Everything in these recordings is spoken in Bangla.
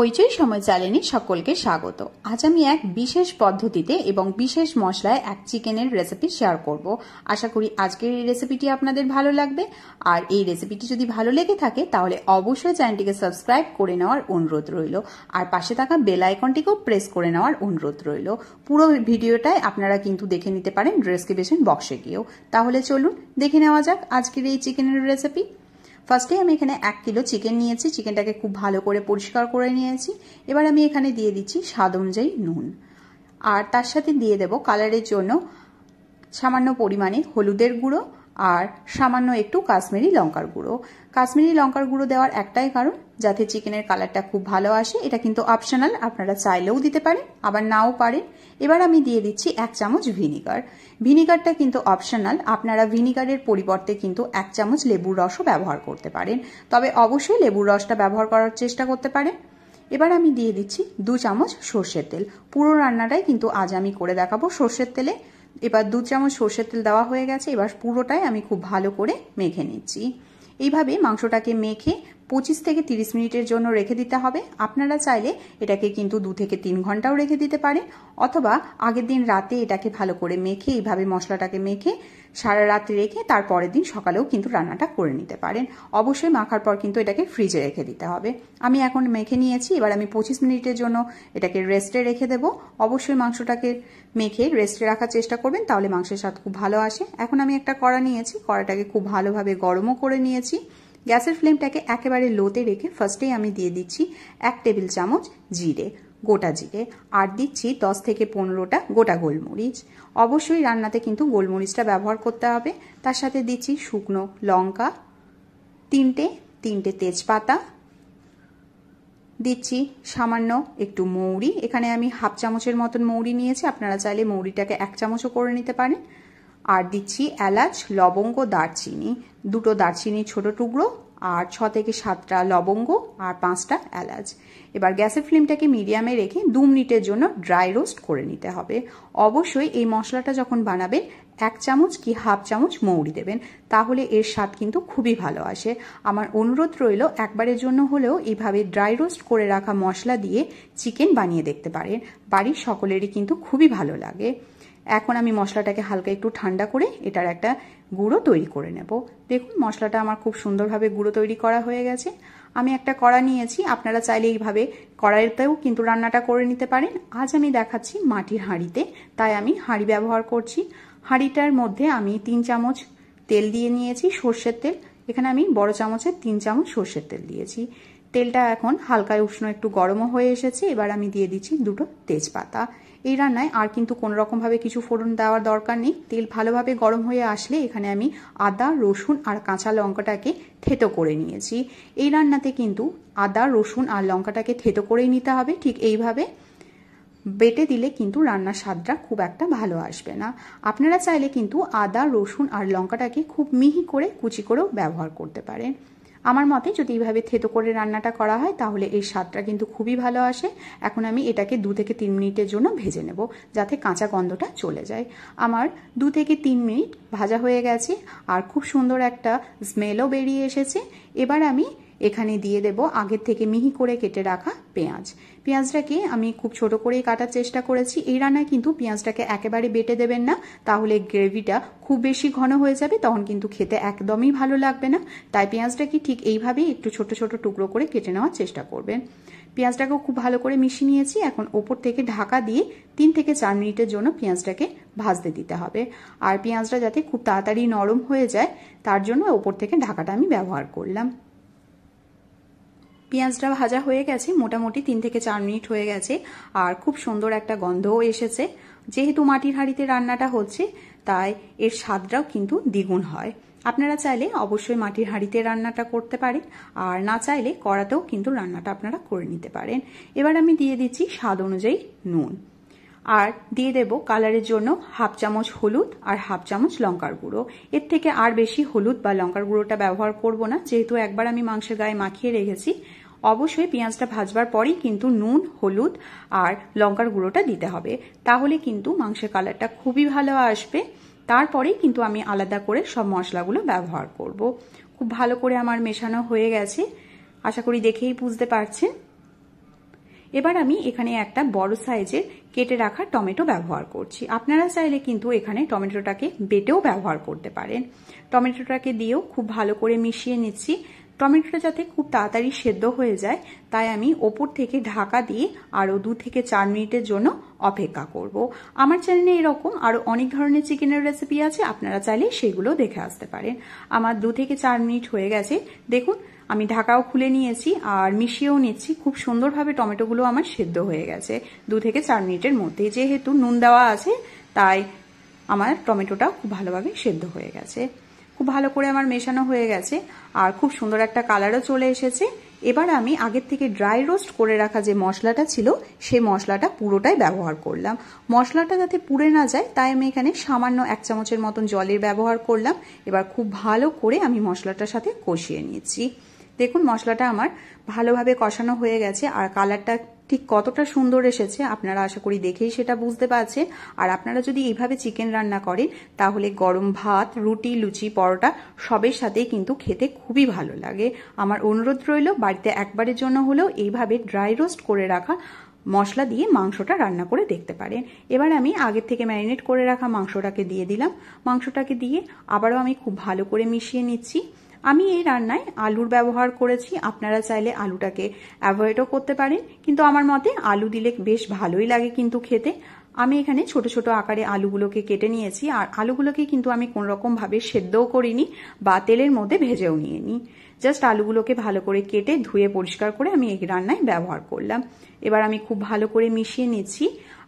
হইচই সময় চালেনি সকলকে স্বাগত আজ আমি এক বিশেষ পদ্ধতিতে এবং বিশেষ মশলায় এক চিকেনের রেসিপি শেয়ার করব আশা করি আজকের এই রেসিপিটি আপনাদের ভালো লাগবে আর এই রেসিপিটি যদি ভালো লেগে থাকে তাহলে অবশ্যই চ্যানেলটিকে সাবস্ক্রাইব করে নেওয়ার অনুরোধ রইল আর পাশে থাকা বেল আইকনটিকেও প্রেস করে নেওয়ার অনুরোধ রইল পুরো ভিডিওটায় আপনারা কিন্তু দেখে নিতে পারেন ডেসক্রিপশন বক্সে গিয়েও তাহলে চলুন দেখে নেওয়া যাক আজকের এই চিকেনের রেসিপি ফার্স্টে আমি এখানে এক কিলো চিকেন নিয়েছি চিকেনটাকে খুব ভালো করে পরিষ্কার করে নিয়েছি এবার আমি এখানে দিয়ে দিচ্ছি স্বাদ অনুযায়ী নুন আর তার সাথে দিয়ে দেব কালারের জন্য সামান্য পরিমাণে হলুদের গুঁড়ো আর সামান্য একটু কাশ্মীরি লঙ্কার গুঁড়ো কাশ্মীরি লঙ্কার গুঁড়ো দেওয়ার একটাই কারণ যাতে চিকেনের কালারটা খুব ভালো আসে এটা কিন্তু অপশনাল আপনারা চাইলেও দিতে পারেন আবার নাও পারেন এবার আমি দিয়ে দিচ্ছি এক চামচ ভিনিগার ভিনিগারটা কিন্তু অপশনাল আপনারা ভিনিগারের পরিবর্তে কিন্তু এক চামচ লেবুর রসও ব্যবহার করতে পারেন তবে অবশ্যই লেবুর রসটা ব্যবহার করার চেষ্টা করতে পারেন এবার আমি দিয়ে দিচ্ছি দু চামচ সর্ষের তেল পুরো রান্নাটাই কিন্তু আজ আমি করে দেখাবো সর্ষের তেলে এবার দু চামচ সর্ষের তেল দেওয়া হয়ে গেছে এবার পুরোটাই আমি খুব ভালো করে মেখে নিচ্ছি এইভাবে মাংসটাকে মেখে পঁচিশ থেকে তিরিশ মিনিটের জন্য রেখে দিতে হবে আপনারা চাইলে এটাকে কিন্তু দু থেকে তিন ঘন্টাও রেখে দিতে পারেন অথবা আগের দিন রাতে এটাকে ভালো করে মেখে এইভাবে মশলাটাকে মেখে সারা রাত রেখে তার পরের দিন সকালেও কিন্তু রান্নাটা করে নিতে পারেন অবশ্যই মাখার পর কিন্তু এটাকে ফ্রিজে রেখে দিতে হবে আমি এখন মেখে নিয়েছি এবার আমি পঁচিশ মিনিটের জন্য এটাকে রেস্টে রেখে দেব অবশ্যই মাংসটাকে মেখে রেস্টে রাখার চেষ্টা করবেন তাহলে মাংসের স্বাদ খুব ভালো আসে এখন আমি একটা কড়া নিয়েছি কড়াটাকে খুব ভালোভাবে গরমও করে নিয়েছি গ্যাসের ফ্লেমটাকে একেবারে লোতে রেখে ফার্স্টেই আমি দিয়ে দিচ্ছি এক টেবিল চামচ জিরে গোটা জিরে আর দিচ্ছি দশ থেকে পনেরোটা গোটা গোলমরিচ অবশ্যই রান্নাতে কিন্তু গোলমরিচটা ব্যবহার করতে হবে তার সাথে দিচ্ছি শুকনো লঙ্কা তিনটে তিনটে তেজপাতা দিচ্ছি সামান্য একটু মৌরি এখানে আমি হাফ চামচের মতন মৌরি নিয়েছি আপনারা চাইলে মৌরিটাকে এক চামচও করে নিতে পারেন আর দিচ্ছি এলাচ লবঙ্গ দারচিনি দুটো দারচিনি ছোট টুকরো আর ছ থেকে সাতটা লবঙ্গ আর পাঁচটা এলাচ এবার গ্যাসের ফ্লেমটাকে মিডিয়ামে রেখে দু মিনিটের জন্য ড্রাই রোস্ট করে নিতে হবে অবশ্যই এই মশলাটা যখন বানাবেন এক চামচ কি হাফ চামচ মৌরি দেবেন তাহলে এর স্বাদ কিন্তু খুবই ভালো আসে আমার অনুরোধ রইল একবারের জন্য হলেও এইভাবে ড্রাই রোস্ট করে রাখা মশলা দিয়ে চিকেন বানিয়ে দেখতে পারেন বাড়ির সকলেরই কিন্তু খুবই ভালো লাগে এখন আমি মশলাটাকে হালকা একটু ঠান্ডা করে এটার একটা গুঁড়ো তৈরি করে নেব দেখুন মশলাটা আমার খুব সুন্দরভাবে গুঁড়ো তৈরি করা হয়ে গেছে আমি একটা কড়া নিয়েছি আপনারা চাইলে এইভাবে কড়াইতেও কিন্তু রান্নাটা করে নিতে পারেন আজ আমি দেখাচ্ছি মাটির হাঁড়িতে তাই আমি হাঁড়ি ব্যবহার করছি হাঁড়িটার মধ্যে আমি তিন চামচ তেল দিয়ে নিয়েছি সর্ষের তেল এখানে আমি বড় চামচের তিন চামচ সর্ষের তেল দিয়েছি তেলটা এখন হালকায় উষ্ণ একটু গরমও হয়ে এসেছে এবার আমি দিয়ে দিচ্ছি দুটো তেজপাতা এই রান্নায় আর কিন্তু কোনো রকমভাবে কিছু ফোড়ন দেওয়ার দরকার নেই তেল ভালোভাবে গরম হয়ে আসলে এখানে আমি আদা রসুন আর কাঁচা লঙ্কাটাকে থেতো করে নিয়েছি এই রান্নাতে কিন্তু আদা রসুন আর লঙ্কাটাকে থেতো করেই নিতে হবে ঠিক এইভাবে বেটে দিলে কিন্তু রান্নার স্বাদটা খুব একটা ভালো আসবে না আপনারা চাইলে কিন্তু আদা রসুন আর লঙ্কাটাকে খুব মিহি করে কুচি করেও ব্যবহার করতে পারেন আমার মতে যদি এইভাবে থেতো করে রান্নাটা করা হয় তাহলে এর স্বাদটা কিন্তু খুবই ভালো আসে এখন আমি এটাকে দু থেকে তিন মিনিটের জন্য ভেজে নেব যাতে কাঁচা গন্ধটা চলে যায় আমার দু থেকে তিন মিনিট ভাজা হয়ে গেছে আর খুব সুন্দর একটা স্মেলও বেরিয়ে এসেছে এবার আমি এখানে দিয়ে দেব আগের থেকে মিহি করে কেটে রাখা পেঁয়াজ পেঁয়াজটাকে আমি খুব ছোট করেই কাটার চেষ্টা করেছি এই রান্নায় কিন্তু পেঁয়াজটাকে একেবারে বেটে দেবেন না তাহলে গ্রেভিটা খুব বেশি ঘন হয়ে যাবে তখন কিন্তু খেতে একদমই ভালো লাগবে না তাই পেঁয়াজটাকে ঠিক এইভাবেই একটু ছোট ছোট টুকরো করে কেটে নেওয়ার চেষ্টা করবেন পেঁয়াজটাকেও খুব ভালো করে মিশিয়ে নিয়েছি এখন ওপর থেকে ঢাকা দিয়ে তিন থেকে চার মিনিটের জন্য পেঁয়াজটাকে ভাজতে দিতে হবে আর পেঁয়াজটা যাতে খুব তাড়াতাড়ি নরম হয়ে যায় তার জন্য ওপর থেকে ঢাকাটা আমি ব্যবহার করলাম পেঁয়াজটা ভাজা হয়ে গেছে মোটামুটি তিন থেকে চার মিনিট হয়ে গেছে আর খুব সুন্দর একটা গন্ধও এসেছে যেহেতু মাটির হাঁড়িতে রান্নাটা হচ্ছে তাই এর স্বাদটাও কিন্তু দ্বিগুণ হয় আপনারা চাইলে অবশ্যই মাটির হাঁড়িতে রান্নাটা করতে পারেন আর না চাইলে কড়াতেও কিন্তু রান্নাটা আপনারা করে নিতে পারেন এবার আমি দিয়ে দিচ্ছি স্বাদ অনুযায়ী নুন আর দিয়ে দেব কালারের জন্য হাফ চামচ হলুদ আর হাফ চামচ লঙ্কার গুঁড়ো এর থেকে আর বেশি হলুদ বা লঙ্কার গুঁড়োটা ব্যবহার করব না যেহেতু একবার আমি মাংসের গায়ে মাখিয়ে রেখেছি অবশ্যই পেঁয়াজটা ভাজবার পরেই কিন্তু নুন হলুদ আর লঙ্কার গুঁড়োটা দিতে হবে তাহলে কিন্তু মাংসের কালারটা খুবই ভালো আসবে তারপরেই কিন্তু আমি আলাদা করে সব মশলাগুলো ব্যবহার করব। খুব ভালো করে আমার মেশানো হয়ে গেছে আশা করি দেখেই বুঝতে পারছেন এবার আমি এখানে একটা বড় সাইজের কেটে রাখা টমেটো ব্যবহার করছি আপনারা চাইলে কিন্তু এখানে টমেটোটাকে বেটেও ব্যবহার করতে পারেন টমেটোটাকে দিয়েও খুব ভালো করে মিশিয়ে নিচ্ছি টমেটোটা যাতে খুব তাড়াতাড়ি সেদ্ধ হয়ে যায় তাই আমি ওপর থেকে ঢাকা দিয়ে আরও দু থেকে চার মিনিটের জন্য অপেক্ষা করব। আমার চ্যানেলে এরকম আরও অনেক ধরনের চিকেনের রেসিপি আছে আপনারা চাইলে সেগুলো দেখে আসতে পারেন আমার দু থেকে চার মিনিট হয়ে গেছে দেখুন আমি ঢাকাও খুলে নিয়েছি আর মিশিয়েও নিচ্ছি খুব সুন্দরভাবে টমেটোগুলো আমার সেদ্ধ হয়ে গেছে দু থেকে চার মিনিটের মধ্যে যেহেতু নুন দেওয়া আছে তাই আমার টমেটোটা খুব ভালোভাবে সেদ্ধ হয়ে গেছে খুব ভালো করে আমার মেশানো হয়ে গেছে আর খুব সুন্দর একটা কালারও চলে এসেছে এবার আমি আগের থেকে ড্রাই রোস্ট করে রাখা যে মশলাটা ছিল সেই মশলাটা পুরোটাই ব্যবহার করলাম মশলাটা যাতে পুড়ে না যায় তাই আমি এখানে সামান্য এক চামচের মতন জলের ব্যবহার করলাম এবার খুব ভালো করে আমি মশলাটার সাথে কষিয়ে নিয়েছি দেখুন মশলাটা আমার ভালোভাবে কষানো হয়ে গেছে আর কালারটা ঠিক কতটা সুন্দর এসেছে আপনারা আশা করি দেখেই সেটা বুঝতে পারছেন আর আপনারা যদি এইভাবে চিকেন রান্না করেন তাহলে গরম ভাত রুটি লুচি পরোটা সবের সাথেই কিন্তু খেতে খুবই ভালো লাগে আমার অনুরোধ রইল বাড়িতে একবারের জন্য হলেও এইভাবে ড্রাই রোস্ট করে রাখা মশলা দিয়ে মাংসটা রান্না করে দেখতে পারেন এবার আমি আগের থেকে ম্যারিনেট করে রাখা মাংসটাকে দিয়ে দিলাম মাংসটাকে দিয়ে আবারও আমি খুব ভালো করে মিশিয়ে নিচ্ছি আমি এই রান্নায় আলুর ব্যবহার করেছি আপনারা চাইলে আলুটাকে অ্যাভয়েডও করতে পারেন কিন্তু আমার মতে আলু দিলে বেশ ভালোই লাগে কিন্তু খেতে আমি এখানে ছোট ছোট আকারে আলুগুলোকে কেটে নিয়েছি আর আলুগুলোকে কিন্তু আমি কোনোরকমভাবে সেদ্ধও করিনি বা তেলের মধ্যে ভেজেও নিয়ে নিই জাস্ট আলুগুলোকে ভালো করে কেটে ধুয়ে পরিষ্কার করে আমি এই রান্নায় ব্যবহার করলাম এবার আমি খুব ভালো করে মিশিয়ে নিচ্ছি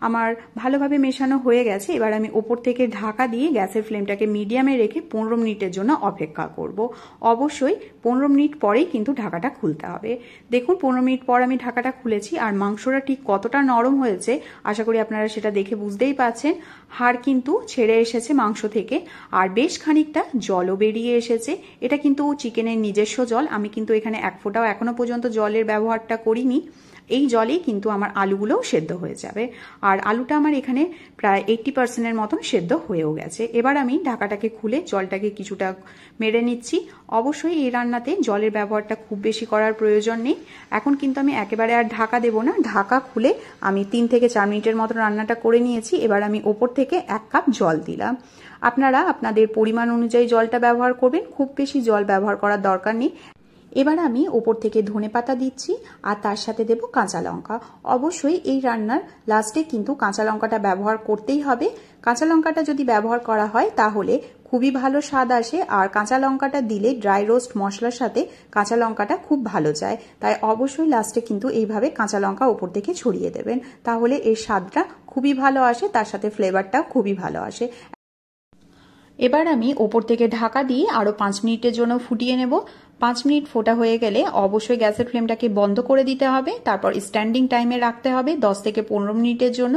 আমার ভালোভাবে মেশানো হয়ে গেছে এবার আমি ওপর থেকে ঢাকা দিয়ে গ্যাসের ফ্লেমটাকে মিডিয়ামে রেখে পনেরো মিনিটের জন্য অপেক্ষা করব। অবশ্যই পনেরো মিনিট পরেই কিন্তু ঢাকাটা খুলতে হবে দেখুন পনেরো মিনিট পর আমি ঢাকাটা খুলেছি আর মাংসটা ঠিক কতটা নরম হয়েছে আশা করি আপনারা সেটা দেখে বুঝতেই পাচ্ছেন হাড় কিন্তু ছেড়ে এসেছে মাংস থেকে আর বেশ খানিকটা জলও বেরিয়ে এসেছে এটা কিন্তু চিকেনের নিজস্ব জল আমি কিন্তু এখানে এক ফোঁটাও এখনো পর্যন্ত জলের ব্যবহারটা করিনি এই জলেই কিন্তু আমার আলুগুলোও সেদ্ধ হয়ে যাবে আর আলুটা আমার এখানে প্রায় এইটটি পার্সেন্টের মতন সেদ্ধ হয়েও গেছে এবার আমি ঢাকাটাকে খুলে জলটাকে কিছুটা মেরে নিচ্ছি অবশ্যই এই রান্নাতে জলের ব্যবহারটা খুব বেশি করার প্রয়োজন নেই এখন কিন্তু আমি একেবারে আর ঢাকা দেব না ঢাকা খুলে আমি তিন থেকে চার মিনিটের মতো রান্নাটা করে নিয়েছি এবার আমি ওপর থেকে এক কাপ জল দিলাম আপনারা আপনাদের পরিমাণ অনুযায়ী জলটা ব্যবহার করবেন খুব বেশি জল ব্যবহার করার দরকার নেই এবার আমি ওপর থেকে ধনে পাতা দিচ্ছি আর তার সাথে দেব কাঁচা লঙ্কা অবশ্যই এই রান্নার লাস্টে কিন্তু কাঁচা লঙ্কাটা ব্যবহার করতেই হবে কাঁচা লঙ্কাটা যদি ব্যবহার করা হয় তাহলে খুবই ভালো স্বাদ আসে আর কাঁচা লঙ্কাটা দিলে ড্রাই রোস্ট মশলার সাথে কাঁচা লঙ্কাটা খুব ভালো যায় তাই অবশ্যই লাস্টে কিন্তু এইভাবে কাঁচা লঙ্কা ওপর থেকে ছড়িয়ে দেবেন তাহলে এর স্বাদটা খুবই ভালো আসে তার সাথে ফ্লেভারটাও খুবই ভালো আসে এবার আমি ওপর থেকে ঢাকা দিয়ে আরও পাঁচ মিনিটের জন্য ফুটিয়ে নেব পাঁচ মিনিট ফোটা হয়ে গেলে অবশ্যই গ্যাসের ফ্লেমটাকে বন্ধ করে দিতে হবে তারপর স্ট্যান্ডিং টাইমে রাখতে হবে দশ থেকে পনেরো মিনিটের জন্য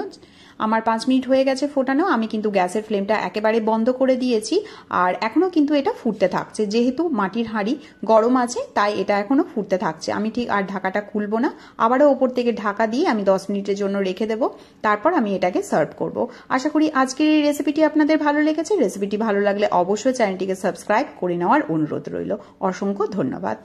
আমার পাঁচ মিনিট হয়ে গেছে ফোটানো আমি কিন্তু গ্যাসের ফ্লেমটা একেবারে বন্ধ করে দিয়েছি আর এখনও কিন্তু এটা ফুটতে থাকছে যেহেতু মাটির হাঁড়ি গরম আছে তাই এটা এখনও ফুটতে থাকছে আমি ঠিক আর ঢাকাটা খুলবো না আবারও ওপর থেকে ঢাকা দিয়ে আমি দশ মিনিটের জন্য রেখে দেবো তারপর আমি এটাকে সার্ভ করব আশা করি আজকের এই রেসিপিটি আপনাদের ভালো লেগেছে রেসিপিটি ভালো লাগলে অবশ্যই চ্যানেলটিকে সাবস্ক্রাইব করে নেওয়ার অনুরোধ রইল অসংখ্য ধন্যবাদ